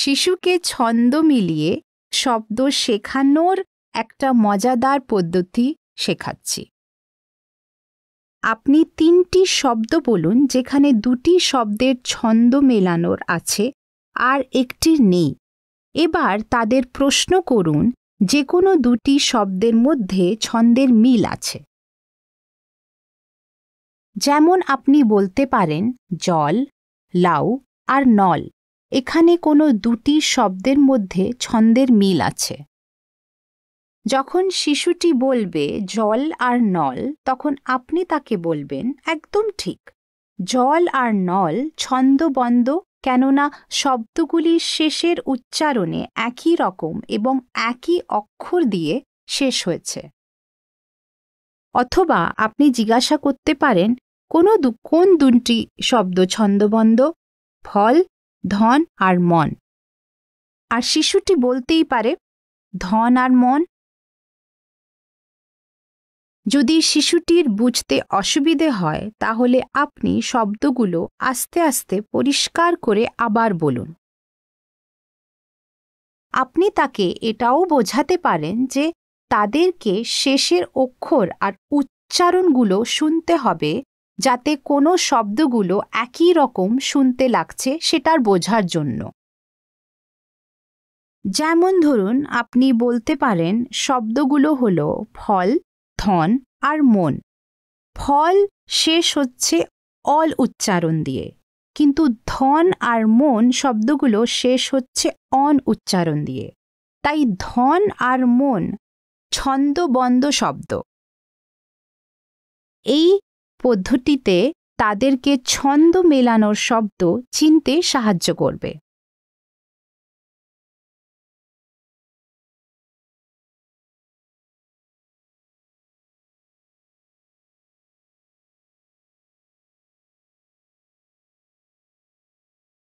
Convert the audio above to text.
শিশুকে ছন্দ মিলিয়ে শব্দ শেখানোর একটা মজাদার পদ্ধতি শেখাচ্ছি আপনি তিনটি শব্দ বলুন যেখানে দুটি শব্দের ছন্দ মেলানোর আছে আর একটি নেই এবার তাদের প্রশ্ন করুন যে কোনো দুটি শব্দের মধ্যে ছন্দের মিল আছে যেমন আপনি বলতে পারেন জল লাউ আর নল এখানে কোনো দুটি শব্দের মধ্যে ছন্দের মিল আছে যখন শিশুটি বলবে জল আর নল তখন আপনি তাকে বলবেন একদম ঠিক জল আর নল ছন্দবন্ধ কেননা শব্দগুলি শেষের উচ্চারণে একই রকম এবং একই অক্ষর দিয়ে শেষ হয়েছে অথবা আপনি জিজ্ঞাসা করতে পারেন কোনো কোন দুটি শব্দ ছন্দবন্ধ ফল ধন আর মন আর শিশুটি বলতেই পারে ধন আর মন যদি শিশুটির বুঝতে অসুবিধে হয় তাহলে আপনি শব্দগুলো আস্তে আস্তে পরিষ্কার করে আবার বলুন আপনি তাকে এটাও বোঝাতে পারেন যে তাদেরকে শেষের অক্ষর আর উচ্চারণগুলো শুনতে হবে যাতে কোনো শব্দগুলো একই রকম শুনতে লাগছে সেটার বোঝার জন্য যেমন ধরুন আপনি বলতে পারেন শব্দগুলো হল ফল ধন আর মন ফল শেষ হচ্ছে অল উচ্চারণ দিয়ে কিন্তু ধন আর মন শব্দগুলো শেষ হচ্ছে অন উচ্চারণ দিয়ে তাই ধন আর মন ছন্দবন্দ শব্দ এই পদ্ধতিতে তাদেরকে ছন্দ মেলানোর শব্দ চিনতে সাহায্য করবে